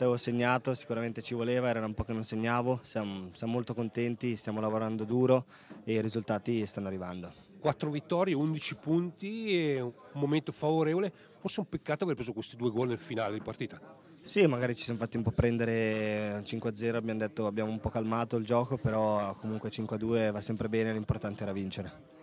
volta avevo segnato, sicuramente ci voleva, era un po' che non segnavo, siamo, siamo molto contenti, stiamo lavorando duro e i risultati stanno arrivando. 4 vittorie, 11 punti, un momento favorevole, forse un peccato aver preso questi due gol nel finale di partita. Sì, magari ci siamo fatti un po' prendere 5-0, abbiamo detto abbiamo un po' calmato il gioco, però comunque 5-2 va sempre bene, l'importante era vincere.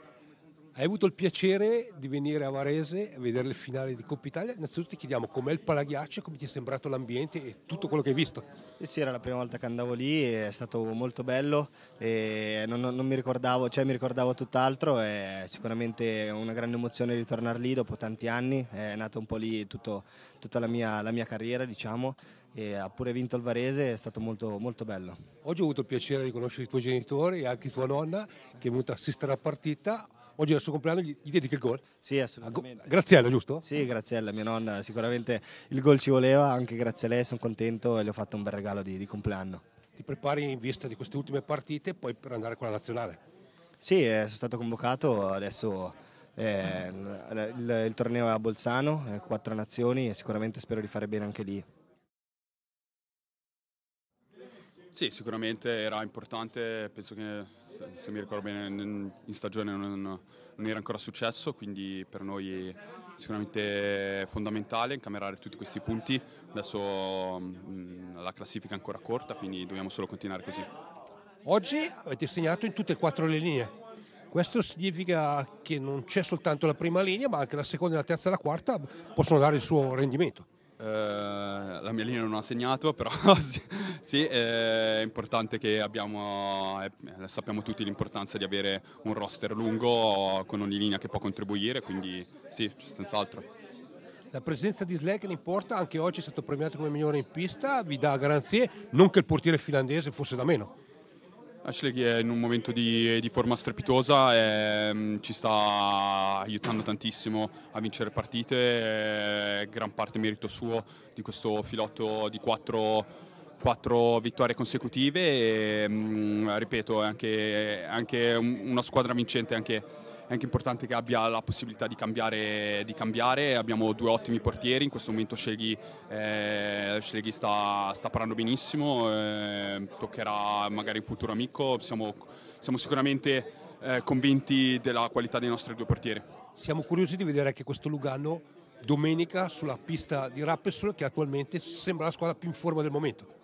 Hai avuto il piacere di venire a Varese a vedere il finale di Coppa Italia. Innanzitutto ti chiediamo com'è il palaghiaccio, come ti è sembrato l'ambiente e tutto quello che hai visto. Sì, sì, era la prima volta che andavo lì, è stato molto bello e non, non, non mi ricordavo, cioè mi ricordavo tutt'altro. È sicuramente una grande emozione ritornare lì dopo tanti anni. È nata un po' lì tutto, tutta la mia, la mia carriera, diciamo e ha pure vinto il Varese, è stato molto, molto, bello. Oggi ho avuto il piacere di conoscere i tuoi genitori e anche tua nonna che è venuta a assistere alla partita oggi è il suo compleanno gli, gli dedichi il gol? Sì, ah, assolutamente. Go- Graziella, giusto? Sì, Graziella, mia nonna, sicuramente il gol ci voleva, anche grazie a lei sono contento e le ho fatto un bel regalo di, di compleanno. Ti prepari in vista di queste ultime partite e poi per andare con la nazionale? Sì, eh, sono stato convocato, adesso eh, il, il, torneo è a Bolzano, eh, quattro nazioni e sicuramente spero di fare bene anche lì. Sì, sicuramente era importante, penso che se, mi ricordo bene in, in stagione non, non, era ancora successo, quindi per noi sicuramente fondamentale incamerare tutti questi punti, adesso mh, mm, la classifica è ancora corta, quindi dobbiamo solo continuare così. Oggi avete segnato in tutte e quattro le linee. Questo significa che non c'è soltanto la prima linea, ma anche la seconda, la terza e la quarta possono dare il suo rendimento. Eh, la mia linea non ha segnato, però sì, è importante che abbiamo, è, eh, sappiamo tutti l'importanza di avere un roster lungo con ogni linea che può contribuire, quindi sì, senz'altro. La presenza di Slacken in porta, anche oggi è stato premiato come migliore in pista, vi dà garanzie, non che il portiere finlandese fosse da meno. Ashley è in un momento di, di forma strepitosa e um, ci sta aiutando tantissimo a vincere partite, e eh, gran parte merito suo di questo filotto di quattro quattro vittorie consecutive e, ehm, mh, ripeto, è anche, anche, una squadra vincente anche è anche importante che abbia la possibilità di cambiare, di cambiare. abbiamo due ottimi portieri, in questo momento Scelghi, eh, Scelghi sta, sta, parlando benissimo, eh, toccherà magari in futuro amico, siamo, siamo sicuramente eh, convinti della qualità dei nostri due portieri. Siamo curiosi di vedere anche questo Lugano domenica sulla pista di Rappesul che attualmente sembra la squadra più in forma del momento.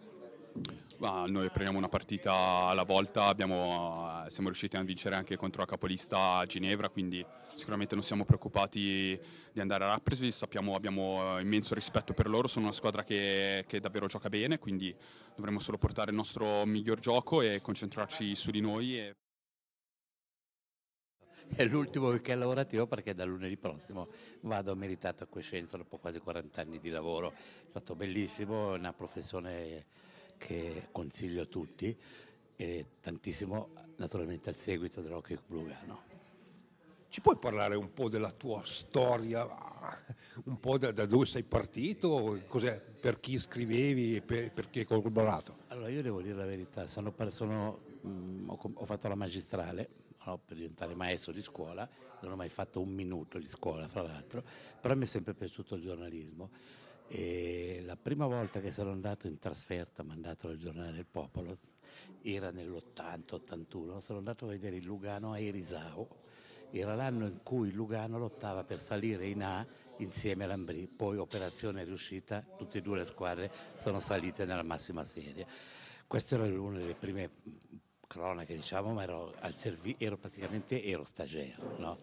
Ma noi prendiamo una partita alla volta, abbiamo, eh, siamo riusciti a vincere anche contro la capolista a Ginevra, quindi sicuramente non siamo preoccupati di andare a Rapperswil, sappiamo, abbiamo eh, immenso rispetto per loro, sono una squadra che, che davvero gioca bene, quindi dovremmo solo portare il nostro miglior gioco e concentrarci su di noi. E è l'ultimo weekend lavorativo perché da lunedì prossimo vado a meritato a Coscienza dopo quasi 40 anni di lavoro. È stato bellissimo, è una professione che consiglio a tutti e tantissimo naturalmente al seguito del Rocky Lugano. Ci puoi parlare un po' della tua storia, un po' da, da dove sei partito, per chi scrivevi e per, per chi hai collaborato? Allora io devo dire la verità, sono, sono, mh, mm, ho, ho fatto la magistrale No, per diventare maestro di scuola, non ho mai fatto un minuto di scuola, fra l'altro, però mi è sempre piaciuto il giornalismo. E la prima volta che sono andato in trasferta, mandato dal giornale del Popolo, era nell'80-81, sono andato a vedere il Lugano a Erisao. Era l'anno in cui Lugano lottava per salire in A insieme all'Ambrì, poi operazione riuscita, tutte e due le squadre sono salite nella massima serie. Questa era una delle prime cronache, diciamo, ma ero, servi- ero praticamente ero stagiario, no?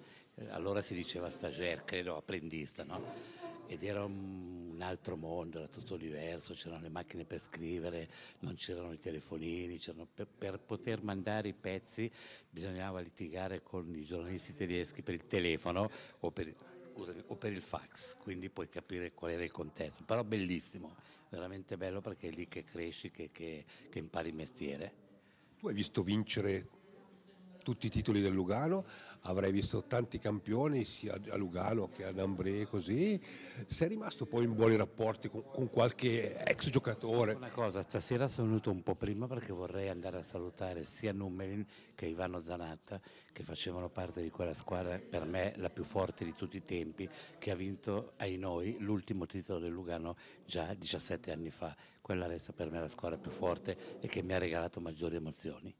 allora si diceva stagiaire, credo apprendista, no? ed era un un altro mondo, era tutto diverso, c'erano le macchine per scrivere, non c'erano i telefonini, c'erano, per, per, poter mandare i pezzi bisognava litigare con i giornalisti tedeschi per il telefono o per, o per il fax, quindi puoi capire qual era il contesto, però bellissimo, veramente bello perché è lì che cresci, che, che, che impari il mestiere. Tu hai visto vincere tutti i titoli del Lugano, avrei visto tanti campioni sia a Lugano che ad Ambré così, sei rimasto poi in buoni rapporti con, con qualche ex giocatore. Una cosa, stasera sono venuto un po' prima perché vorrei andare a salutare sia Numelin che Ivano Zanatta che facevano parte di quella squadra per me la più forte di tutti i tempi che ha vinto ai noi l'ultimo titolo del Lugano già 17 anni fa. Quella resta per me la squadra più forte e che mi ha regalato maggiori emozioni.